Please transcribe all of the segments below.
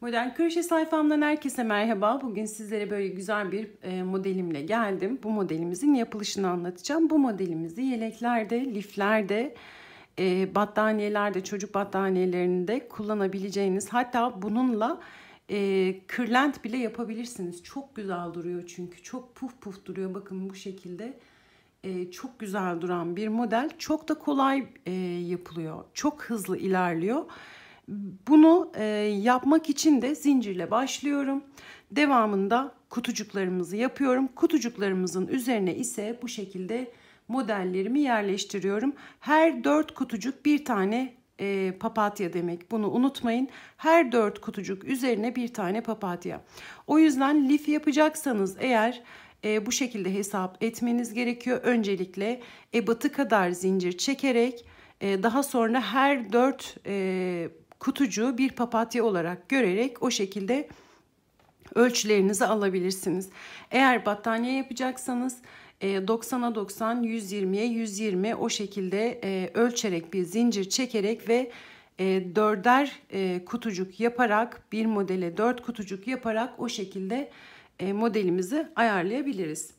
Modern Köşe sayfamdan herkese merhaba. Bugün sizlere böyle güzel bir e, modelimle geldim. Bu modelimizin yapılışını anlatacağım. Bu modelimizi yeleklerde, liflerde, battaniyelerde, çocuk battaniyelerinde kullanabileceğiniz hatta bununla e, kırlent bile yapabilirsiniz. Çok güzel duruyor çünkü. Çok puf puf duruyor. Bakın bu şekilde e, çok güzel duran bir model. Çok da kolay yapılıyor. Çok hızlı ilerliyor. Bunu e, yapmak için de zincirle başlıyorum. Devamında kutucuklarımızı yapıyorum. Kutucuklarımızın üzerine ise bu şekilde modellerimi yerleştiriyorum. Her 4 kutucuk bir tane e, papatya demek. Bunu unutmayın. Her 4 kutucuk üzerine bir tane papatya. O yüzden lif yapacaksanız eğer e, bu şekilde hesap etmeniz gerekiyor. Öncelikle ebatı kadar zincir çekerek e, daha sonra her 4 e, kutucuğu bir papatya olarak görerek o şekilde ölçülerinizi alabilirsiniz. Eğer battaniye yapacaksanız 90'a 90, 120'ye 120 o şekilde e, ölçerek bir zincir çekerek ve e, dörder e, kutucuk yaparak bir modele dört kutucuk yaparak o şekilde modelimizi ayarlayabiliriz.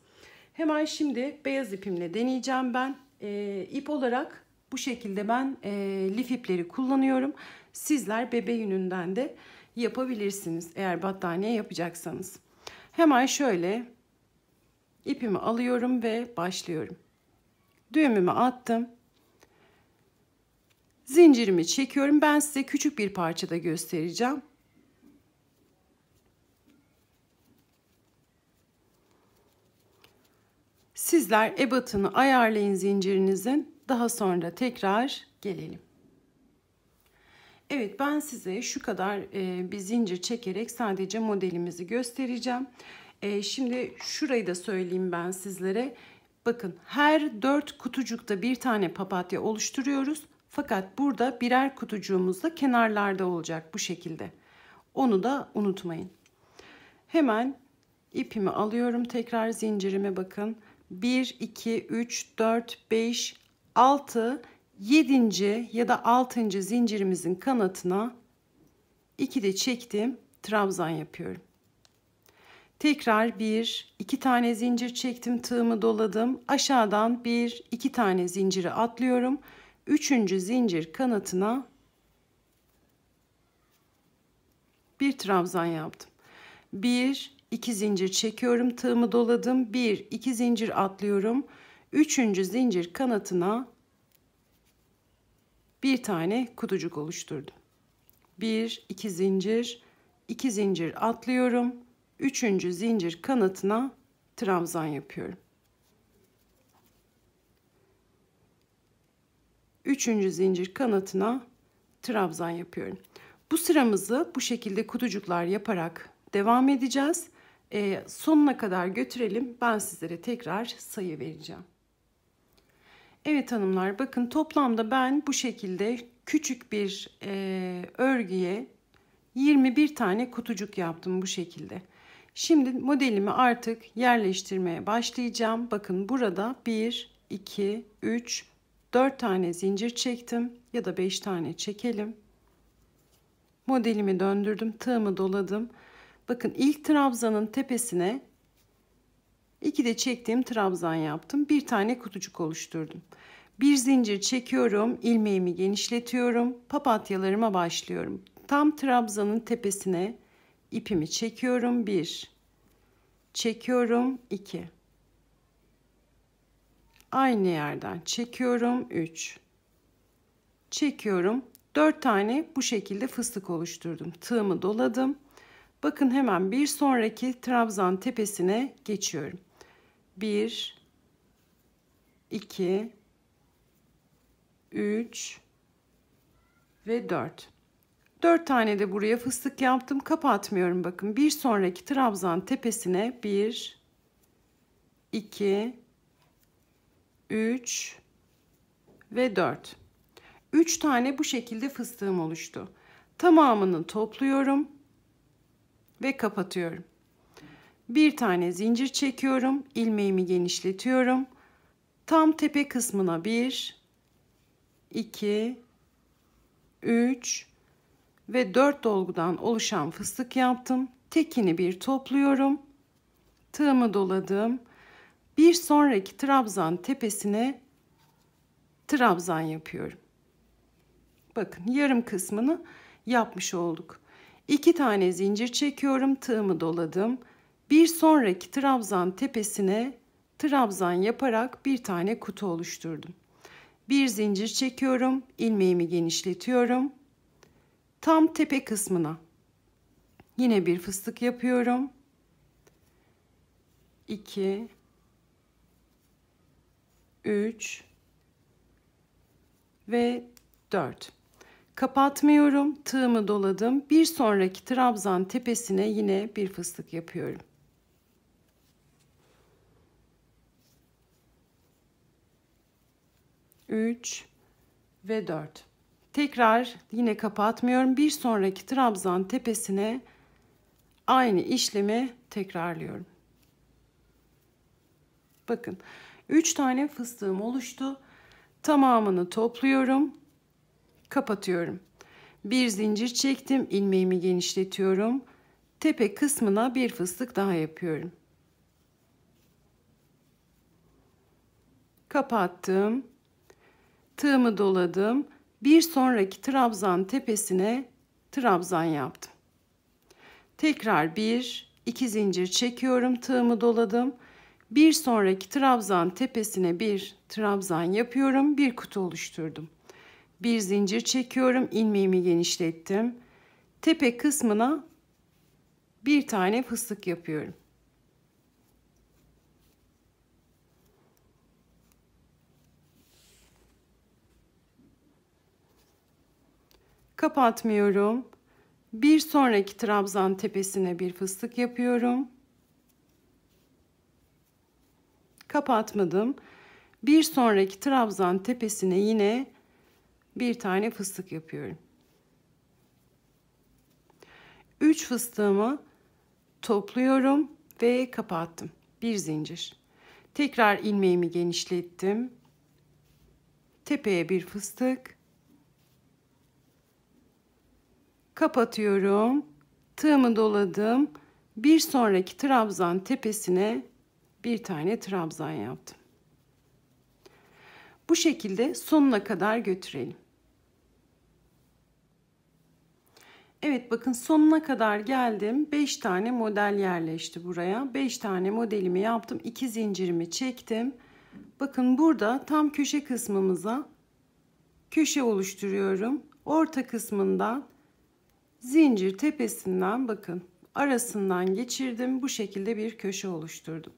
Hemen şimdi beyaz ipimle deneyeceğim ben. İp olarak bu şekilde ben lif ipleri kullanıyorum sizler bebe yününden de yapabilirsiniz eğer battaniye yapacaksanız. Hemen şöyle ipimi alıyorum ve başlıyorum. Düğümümü attım. Zincirimi çekiyorum. Ben size küçük bir parçada göstereceğim. Sizler ebatını ayarlayın zincirinizin. Daha sonra tekrar gelelim. Evet ben size şu kadar e, bir zincir çekerek sadece modelimizi göstereceğim. E, şimdi şurayı da söyleyeyim ben sizlere. Bakın her 4 kutucukta bir tane papatya oluşturuyoruz. Fakat burada birer kutucuğumuz da kenarlarda olacak bu şekilde. Onu da unutmayın. Hemen ipimi alıyorum. Tekrar zincirime bakın. 1, 2, 3, 4, 5, 6, 7. ya da 6. zincirimizin kanatına 2 de çektim. Trabzan yapıyorum. Tekrar 1, 2 tane zincir çektim, tığımı doladım. Aşağıdan 1, 2 tane zinciri atlıyorum. 3. zincir kanatına bir trabzan yaptım. 1, 2 zincir çekiyorum, tığımı doladım. 1, 2 zincir atlıyorum. 3. zincir kanatına bir tane kutucuk oluşturdum. Bir, iki zincir, iki zincir atlıyorum. Üçüncü zincir kanatına trabzan yapıyorum. Üçüncü zincir kanatına trabzan yapıyorum. Bu sıramızı bu şekilde kutucuklar yaparak devam edeceğiz. E, sonuna kadar götürelim. Ben sizlere tekrar sayı vereceğim. Evet hanımlar bakın toplamda ben bu şekilde küçük bir e, örgüye 21 tane kutucuk yaptım bu şekilde. Şimdi modelimi artık yerleştirmeye başlayacağım. Bakın burada 1, 2, 3, 4 tane zincir çektim ya da 5 tane çekelim. Modelimi döndürdüm, tığımı doladım. Bakın ilk trabzanın tepesine İki de çektiğim trabzan yaptım. Bir tane kutucuk oluşturdum. Bir zincir çekiyorum, ilmeğimi genişletiyorum, papatyalarıma başlıyorum. Tam trabzanın tepesine ipimi çekiyorum. Bir, çekiyorum. iki. Aynı yerden çekiyorum. Üç, çekiyorum. Dört tane bu şekilde fıstık oluşturdum. Tığımı doladım. Bakın hemen bir sonraki trabzan tepesine geçiyorum. 1 2 3 ve 4. 4 tane de buraya fıstık yaptım. Kapatmıyorum bakın. Bir sonraki trabzan tepesine 1 2 3 ve 4. 3 tane bu şekilde fıstığım oluştu. Tamamını topluyorum ve kapatıyorum. Bir tane zincir çekiyorum. ilmeğimi genişletiyorum. Tam tepe kısmına 1, 2, 3 ve 4 dolgudan oluşan fıstık yaptım. Tekini bir topluyorum. Tığımı doladım. Bir sonraki trabzan tepesine trabzan yapıyorum. Bakın yarım kısmını yapmış olduk. 2 tane zincir çekiyorum. Tığımı doladım. Bir sonraki trabzan tepesine trabzan yaparak bir tane kutu oluşturdum. Bir zincir çekiyorum, ilmeğimi genişletiyorum. Tam tepe kısmına yine bir fıstık yapıyorum. 2 3 ve 4. Kapatmıyorum, tığımı doladım. Bir sonraki trabzan tepesine yine bir fıstık yapıyorum. 3 ve 4. Tekrar yine kapatmıyorum. Bir sonraki trabzan tepesine aynı işlemi tekrarlıyorum. Bakın 3 tane fıstığım oluştu. Tamamını topluyorum. Kapatıyorum. Bir zincir çektim. ilmeğimi genişletiyorum. Tepe kısmına bir fıstık daha yapıyorum. Kapattım tığımı doladım. Bir sonraki trabzan tepesine trabzan yaptım. Tekrar bir, iki zincir çekiyorum. Tığımı doladım. Bir sonraki trabzan tepesine bir trabzan yapıyorum. Bir kutu oluşturdum. Bir zincir çekiyorum. ilmeğimi genişlettim. Tepe kısmına bir tane fıstık yapıyorum. kapatmıyorum. Bir sonraki trabzan tepesine bir fıstık yapıyorum. Kapatmadım. Bir sonraki trabzan tepesine yine bir tane fıstık yapıyorum. 3 fıstığımı topluyorum ve kapattım. Bir zincir. Tekrar ilmeğimi genişlettim. Tepeye bir fıstık. kapatıyorum. Tığımı doladım. Bir sonraki trabzan tepesine bir tane trabzan yaptım. Bu şekilde sonuna kadar götürelim. Evet bakın sonuna kadar geldim. 5 tane model yerleşti buraya. 5 tane modelimi yaptım. 2 zincirimi çektim. Bakın burada tam köşe kısmımıza köşe oluşturuyorum. Orta kısmından zincir tepesinden bakın arasından geçirdim bu şekilde bir köşe oluşturdum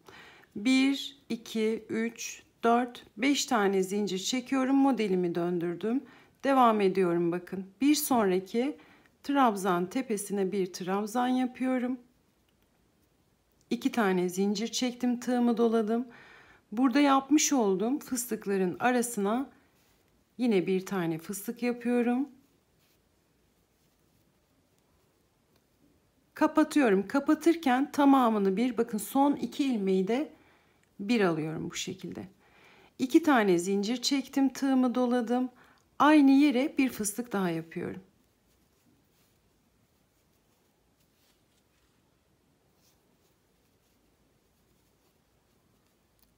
1 2 3 4 5 tane zincir çekiyorum modelimi döndürdüm devam ediyorum bakın bir sonraki trabzan tepesine bir trabzan yapıyorum 2 tane zincir çektim tığımı doladım burada yapmış olduğum fıstıkların arasına yine bir tane fıstık yapıyorum kapatıyorum. Kapatırken tamamını bir bakın son iki ilmeği de bir alıyorum bu şekilde. İki tane zincir çektim, tığımı doladım. Aynı yere bir fıstık daha yapıyorum.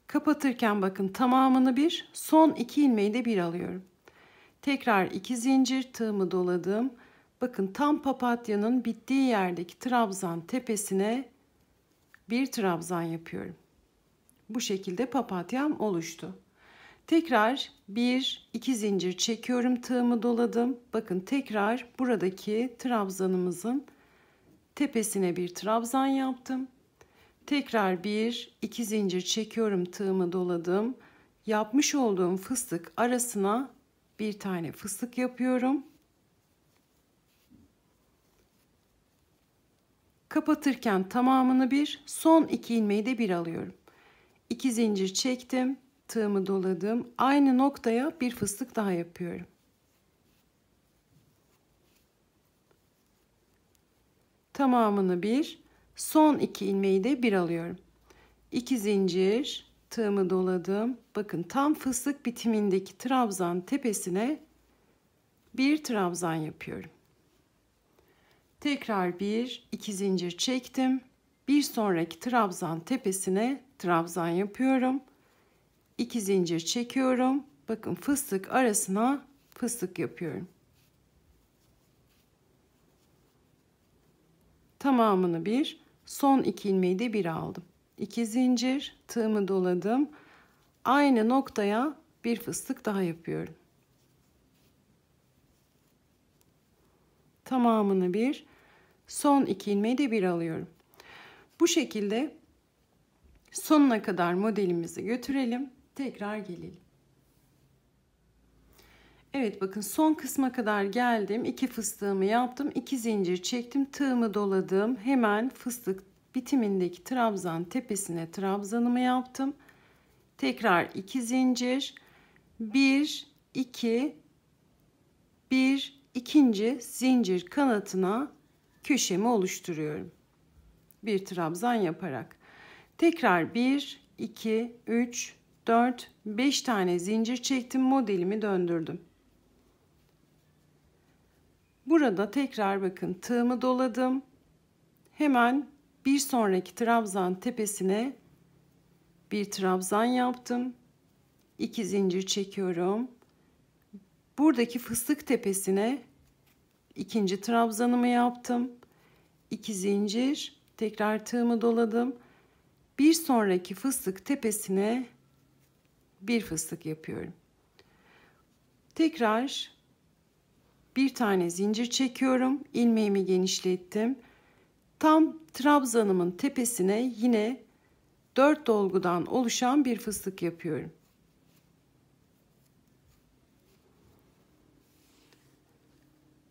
Kapatırken bakın tamamını bir, son iki ilmeği de bir alıyorum. Tekrar iki zincir tığımı doladım. Bakın tam papatyanın bittiği yerdeki trabzan tepesine bir trabzan yapıyorum. Bu şekilde papatyam oluştu. Tekrar bir iki zincir çekiyorum tığımı doladım. Bakın tekrar buradaki trabzanımızın tepesine bir trabzan yaptım. Tekrar bir iki zincir çekiyorum tığımı doladım. Yapmış olduğum fıstık arasına bir tane fıstık yapıyorum Kapatırken tamamını bir, son iki ilmeği de bir alıyorum. İki zincir çektim, tığımı doladım. Aynı noktaya bir fıstık daha yapıyorum. Tamamını bir, son iki ilmeği de bir alıyorum. İki zincir, tığımı doladım. Bakın tam fıstık bitimindeki trabzan tepesine bir trabzan yapıyorum. Tekrar bir iki zincir çektim. Bir sonraki trabzan tepesine trabzan yapıyorum. İki zincir çekiyorum. Bakın fıstık arasına fıstık yapıyorum. Tamamını bir, son iki ilmeği de bir aldım. İki zincir, tığımı doladım. Aynı noktaya bir fıstık daha yapıyorum. Tamamını bir, Son iki ilmeği de bir alıyorum. Bu şekilde sonuna kadar modelimizi götürelim. Tekrar gelelim. Evet bakın son kısma kadar geldim. İki fıstığımı yaptım. iki zincir çektim. Tığımı doladım. Hemen fıstık bitimindeki trabzan tepesine trabzanımı yaptım. Tekrar iki zincir. bir iki bir ikinci zincir kanatına köşemi oluşturuyorum. Bir trabzan yaparak. Tekrar 1, 2, 3, 4, 5 tane zincir çektim. Modelimi döndürdüm. Burada tekrar bakın tığımı doladım. Hemen bir sonraki trabzan tepesine bir trabzan yaptım. 2 zincir çekiyorum. Buradaki fıstık tepesine ikinci trabzanımı yaptım. İki zincir, tekrar tığımı doladım. Bir sonraki fıstık tepesine bir fıstık yapıyorum. Tekrar bir tane zincir çekiyorum. ilmeğimi genişlettim. Tam trabzanımın tepesine yine 4 dolgudan oluşan bir fıstık yapıyorum.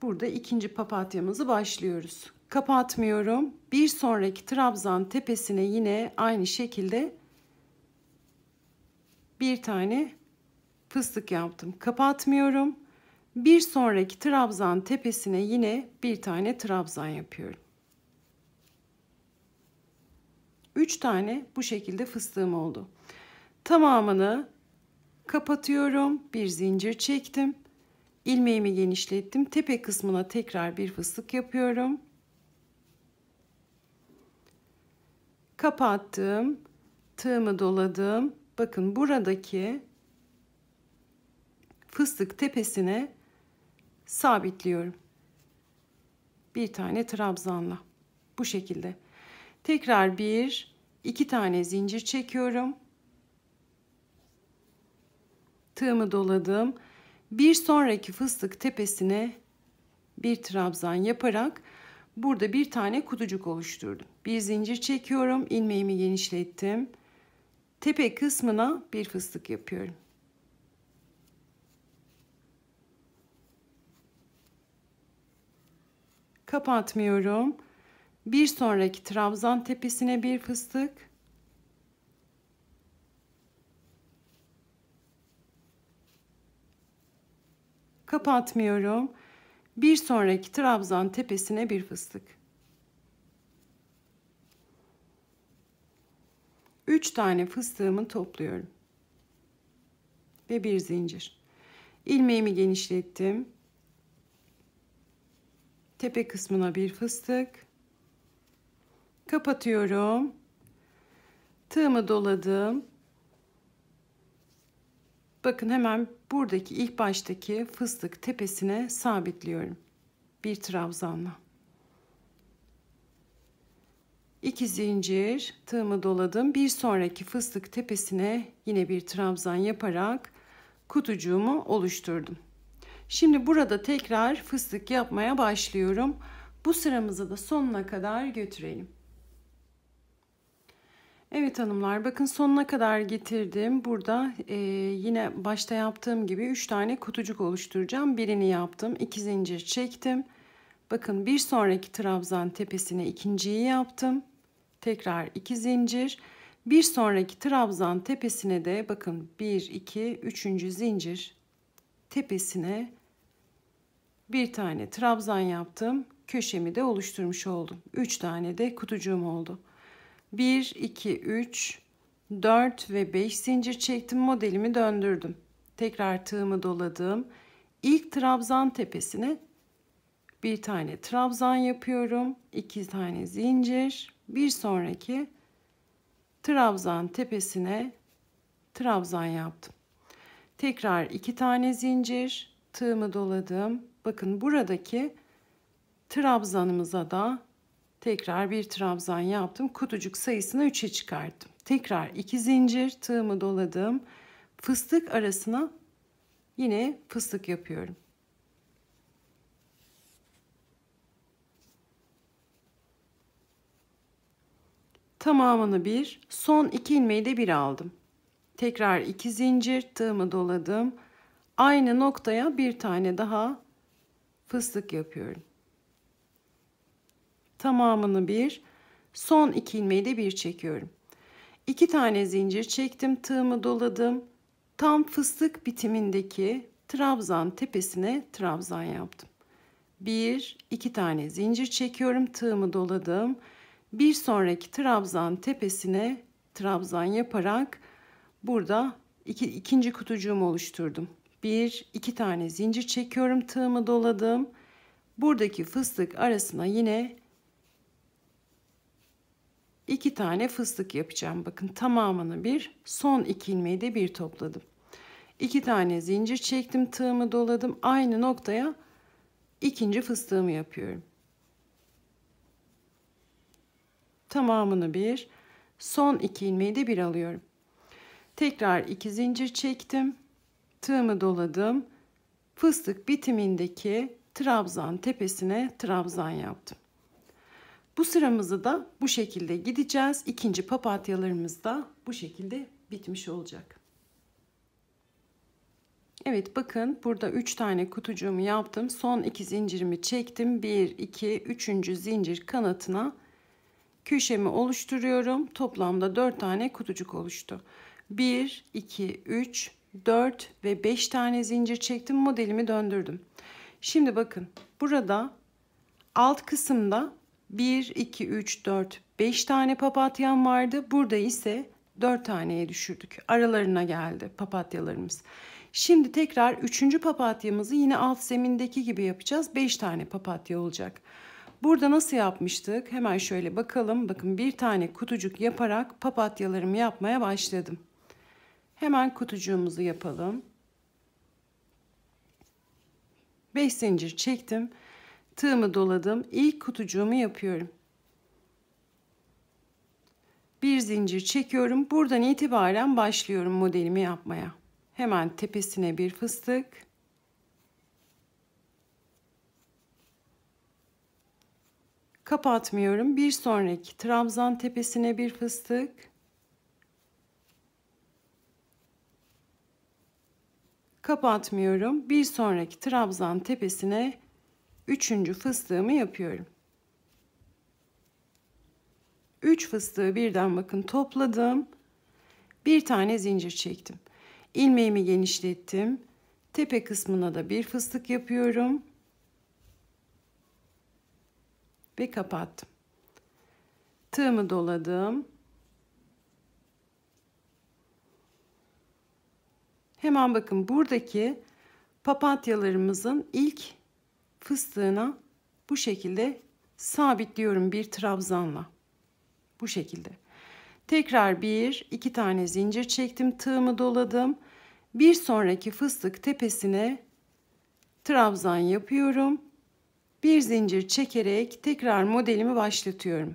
Burada ikinci papatyamızı başlıyoruz. Kapatmıyorum. Bir sonraki trabzan tepesine yine aynı şekilde bir tane fıstık yaptım. Kapatmıyorum. Bir sonraki trabzan tepesine yine bir tane trabzan yapıyorum. 3 tane bu şekilde fıstığım oldu. Tamamını kapatıyorum. Bir zincir çektim ilmeğimi genişlettim. Tepe kısmına tekrar bir fıstık yapıyorum. Kapattım. Tığımı doladım. Bakın buradaki fıstık tepesine sabitliyorum. Bir tane trabzanla. Bu şekilde. Tekrar bir, iki tane zincir çekiyorum. Tığımı doladım bir sonraki fıstık tepesine bir trabzan yaparak burada bir tane kutucuk oluşturdum. Bir zincir çekiyorum. ilmeğimi genişlettim. Tepe kısmına bir fıstık yapıyorum. Kapatmıyorum. Bir sonraki trabzan tepesine bir fıstık. kapatmıyorum. Bir sonraki trabzan tepesine bir fıstık. 3 tane fıstığımı topluyorum. Ve bir zincir. Ilmeğimi genişlettim. Tepe kısmına bir fıstık. Kapatıyorum. Tığımı doladım. Bakın hemen buradaki ilk baştaki fıstık tepesine sabitliyorum. Bir trabzanla. 2 zincir tığımı doladım. Bir sonraki fıstık tepesine yine bir trabzan yaparak kutucuğumu oluşturdum. Şimdi burada tekrar fıstık yapmaya başlıyorum. Bu sıramızı da sonuna kadar götürelim. Evet hanımlar bakın sonuna kadar getirdim. Burada e, yine başta yaptığım gibi 3 tane kutucuk oluşturacağım. Birini yaptım. 2 zincir çektim. Bakın bir sonraki trabzan tepesine ikinciyi yaptım. Tekrar 2 zincir. Bir sonraki trabzan tepesine de bakın 1, 2, 3. zincir tepesine bir tane trabzan yaptım. Köşemi de oluşturmuş oldum. 3 tane de kutucuğum oldu. 1, 2, 3, 4 ve 5 zincir çektim. Modelimi döndürdüm. Tekrar tığımı doladım. İlk trabzan tepesine bir tane trabzan yapıyorum. 2 tane zincir. Bir sonraki trabzan tepesine trabzan yaptım. Tekrar 2 tane zincir. Tığımı doladım. Bakın buradaki trabzanımıza da Tekrar bir trabzan yaptım. Kutucuk sayısını 3'e çıkarttım. Tekrar 2 zincir tığımı doladım. Fıstık arasına yine fıstık yapıyorum. Tamamını bir, son iki ilmeği de bir aldım. Tekrar iki zincir tığımı doladım. Aynı noktaya bir tane daha fıstık yapıyorum tamamını bir son iki ilmeği de bir çekiyorum. İki tane zincir çektim tığımı doladım. Tam fıstık bitimindeki trabzan tepesine trabzan yaptım. Bir iki tane zincir çekiyorum tığımı doladım. Bir sonraki trabzan tepesine trabzan yaparak burada iki, ikinci kutucuğumu oluşturdum. Bir iki tane zincir çekiyorum tığımı doladım. Buradaki fıstık arasına yine iki tane fıstık yapacağım. Bakın tamamını bir son iki ilmeği de bir topladım. İki tane zincir çektim tığımı doladım. Aynı noktaya ikinci fıstığımı yapıyorum. Tamamını bir son iki ilmeği de bir alıyorum. Tekrar iki zincir çektim. Tığımı doladım. Fıstık bitimindeki trabzan tepesine trabzan yaptım. Bu sıramızı da bu şekilde gideceğiz. İkinci papatyalarımız da bu şekilde bitmiş olacak. Evet bakın burada 3 tane kutucuğumu yaptım. Son 2 zincirimi çektim. 1, 2, 3. zincir kanatına köşemi oluşturuyorum. Toplamda 4 tane kutucuk oluştu. 1, 2, 3, 4 ve 5 tane zincir çektim. Modelimi döndürdüm. Şimdi bakın burada alt kısımda 1, 2, 3, 4, 5 tane papatyam vardı. Burada ise 4 taneye düşürdük. Aralarına geldi papatyalarımız. Şimdi tekrar 3. papatyamızı yine alt zemindeki gibi yapacağız. 5 tane papatya olacak. Burada nasıl yapmıştık? Hemen şöyle bakalım. Bakın bir tane kutucuk yaparak papatyalarımı yapmaya başladım. Hemen kutucuğumuzu yapalım. 5 zincir çektim tığımı doladım. İlk kutucuğumu yapıyorum. Bir zincir çekiyorum. Buradan itibaren başlıyorum modelimi yapmaya. Hemen tepesine bir fıstık. Kapatmıyorum. Bir sonraki trabzan tepesine bir fıstık. Kapatmıyorum. Bir sonraki trabzan tepesine Üçüncü fıstığımı yapıyorum. Üç fıstığı birden bakın topladım. Bir tane zincir çektim. İlmeğimi genişlettim. Tepe kısmına da bir fıstık yapıyorum. Ve kapattım. Tığımı doladım. Hemen bakın buradaki papatyalarımızın ilk fıstığına bu şekilde sabitliyorum bir trabzanla. Bu şekilde. Tekrar bir, iki tane zincir çektim, tığımı doladım. Bir sonraki fıstık tepesine trabzan yapıyorum. Bir zincir çekerek tekrar modelimi başlatıyorum.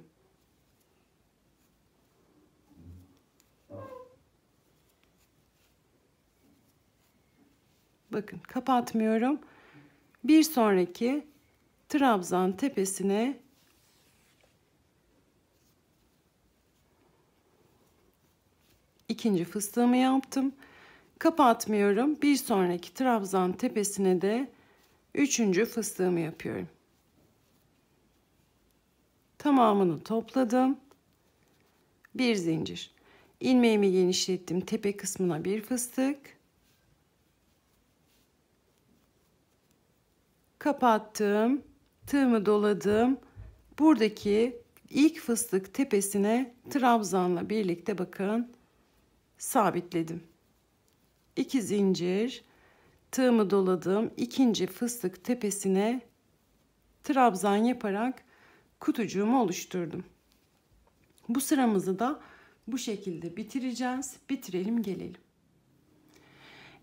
Bakın kapatmıyorum bir sonraki trabzan tepesine ikinci fıstığımı yaptım. Kapatmıyorum. Bir sonraki trabzan tepesine de üçüncü fıstığımı yapıyorum. Tamamını topladım. Bir zincir. Ilmeğimi genişlettim. Tepe kısmına bir fıstık. kapattım, tığımı doladım. Buradaki ilk fıstık tepesine trabzanla birlikte bakın sabitledim. 2 zincir tığımı doladım. ikinci fıstık tepesine trabzan yaparak kutucuğumu oluşturdum. Bu sıramızı da bu şekilde bitireceğiz. Bitirelim gelelim.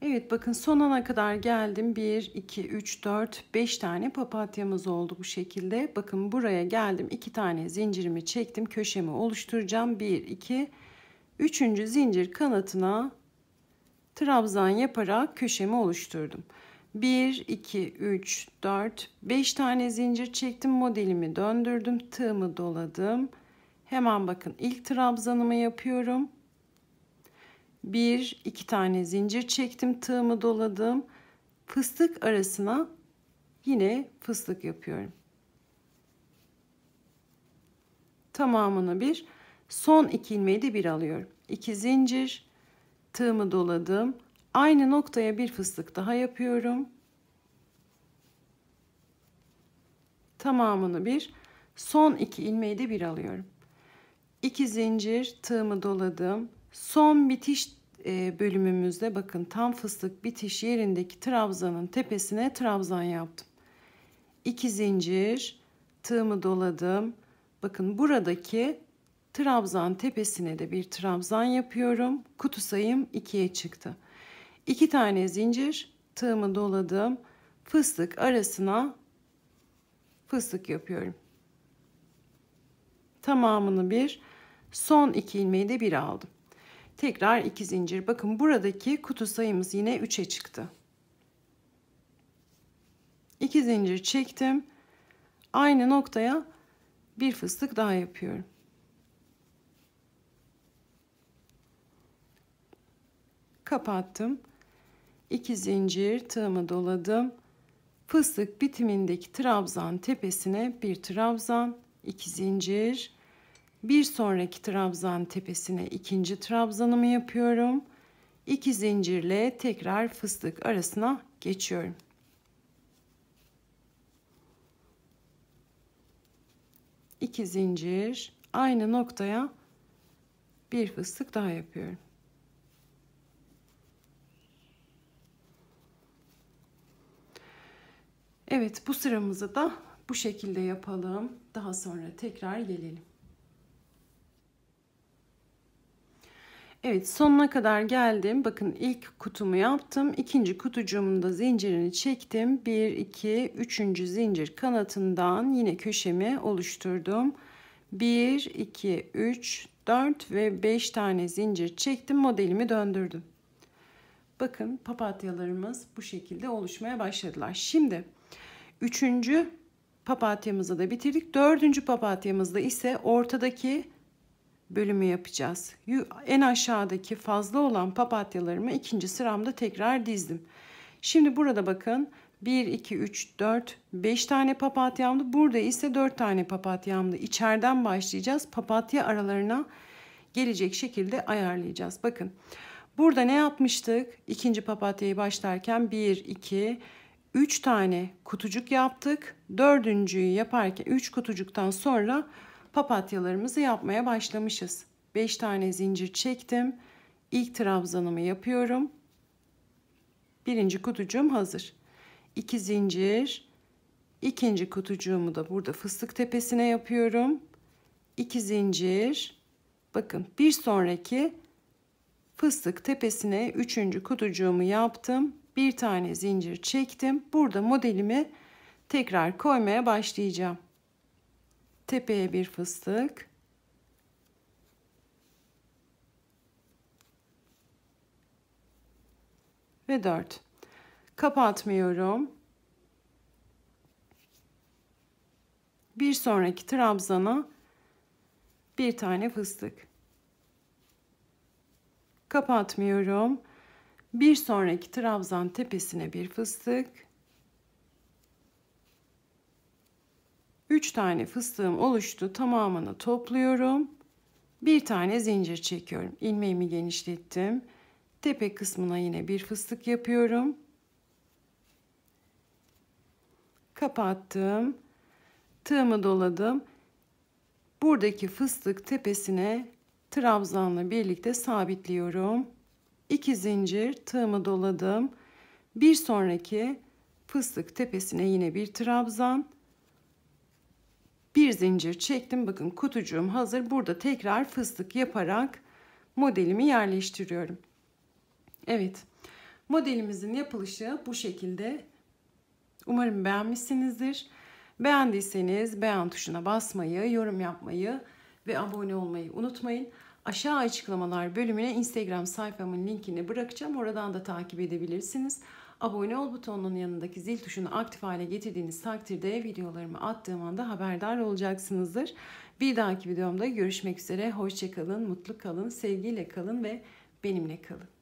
Evet bakın son ana kadar geldim. 1, 2, 3, 4, 5 tane papatyamız oldu bu şekilde. Bakın buraya geldim. 2 tane zincirimi çektim. Köşemi oluşturacağım. 1, 2, 3. zincir kanatına trabzan yaparak köşemi oluşturdum. 1, 2, 3, 4, 5 tane zincir çektim. Modelimi döndürdüm. Tığımı doladım. Hemen bakın ilk trabzanımı yapıyorum bir iki tane zincir çektim tığımı doladım fıstık arasına yine fıstık yapıyorum tamamını bir son iki ilmeği de bir alıyorum iki zincir tığımı doladım aynı noktaya bir fıstık daha yapıyorum tamamını bir son iki ilmeği de bir alıyorum iki zincir tığımı doladım son bitiş e, bölümümüzde bakın tam fıstık bitiş yerindeki trabzanın tepesine trabzan yaptım. 2 zincir tığımı doladım. Bakın buradaki trabzan tepesine de bir trabzan yapıyorum. Kutu sayım 2'ye çıktı. 2 tane zincir tığımı doladım. Fıstık arasına fıstık yapıyorum. Tamamını bir son iki ilmeği de bir aldım. Tekrar iki zincir. Bakın buradaki kutu sayımız yine 3'e çıktı. 2 zincir çektim. Aynı noktaya bir fıstık daha yapıyorum. Kapattım. 2 zincir tığımı doladım. Fıstık bitimindeki trabzan tepesine bir trabzan, 2 zincir bir sonraki trabzan tepesine ikinci trabzanımı yapıyorum. İki zincirle tekrar fıstık arasına geçiyorum. İki zincir aynı noktaya bir fıstık daha yapıyorum. Evet bu sıramızı da bu şekilde yapalım. Daha sonra tekrar gelelim. Evet sonuna kadar geldim. Bakın ilk kutumu yaptım. İkinci kutucuğumda zincirini çektim. 1, 2, 3. zincir kanatından yine köşemi oluşturdum. 1, 2, 3, 4 ve 5 tane zincir çektim. Modelimi döndürdüm. Bakın papatyalarımız bu şekilde oluşmaya başladılar. Şimdi 3. papatyamızı da bitirdik. 4. papatyamızda ise ortadaki bölümü yapacağız. En aşağıdaki fazla olan papatyalarımı ikinci sıramda tekrar dizdim. Şimdi burada bakın 1, 2, 3, 4, 5 tane papatyamdı. Burada ise 4 tane papatyamdı. İçeriden başlayacağız. Papatya aralarına gelecek şekilde ayarlayacağız. Bakın burada ne yapmıştık? İkinci papatyayı başlarken 1, 2, 3 tane kutucuk yaptık. Dördüncüyü yaparken 3 kutucuktan sonra papatyalarımızı yapmaya başlamışız. 5 tane zincir çektim. İlk trabzanımı yapıyorum. Birinci kutucuğum hazır. 2 zincir. İkinci kutucuğumu da burada fıstık tepesine yapıyorum. 2 zincir. Bakın bir sonraki fıstık tepesine üçüncü kutucuğumu yaptım. Bir tane zincir çektim. Burada modelimi tekrar koymaya başlayacağım. Tepeye bir fıstık. Ve dört Kapatmıyorum. Bir sonraki trabzana bir tane fıstık. Kapatmıyorum. Bir sonraki trabzan tepesine bir fıstık. 3 tane fıstığım oluştu. Tamamını topluyorum. Bir tane zincir çekiyorum. İlmeğimi genişlettim. Tepe kısmına yine bir fıstık yapıyorum. Kapattım. Tığımı doladım. Buradaki fıstık tepesine trabzanla birlikte sabitliyorum. 2 zincir tığımı doladım. Bir sonraki fıstık tepesine yine bir trabzan bir zincir çektim. Bakın kutucuğum hazır. Burada tekrar fıstık yaparak modelimi yerleştiriyorum. Evet. Modelimizin yapılışı bu şekilde. Umarım beğenmişsinizdir. Beğendiyseniz beğen tuşuna basmayı, yorum yapmayı ve abone olmayı unutmayın. Aşağı açıklamalar bölümüne Instagram sayfamın linkini bırakacağım. Oradan da takip edebilirsiniz. Abone ol butonunun yanındaki zil tuşunu aktif hale getirdiğiniz takdirde videolarımı attığım anda haberdar olacaksınızdır. Bir dahaki videomda görüşmek üzere. Hoşçakalın, mutlu kalın, sevgiyle kalın ve benimle kalın.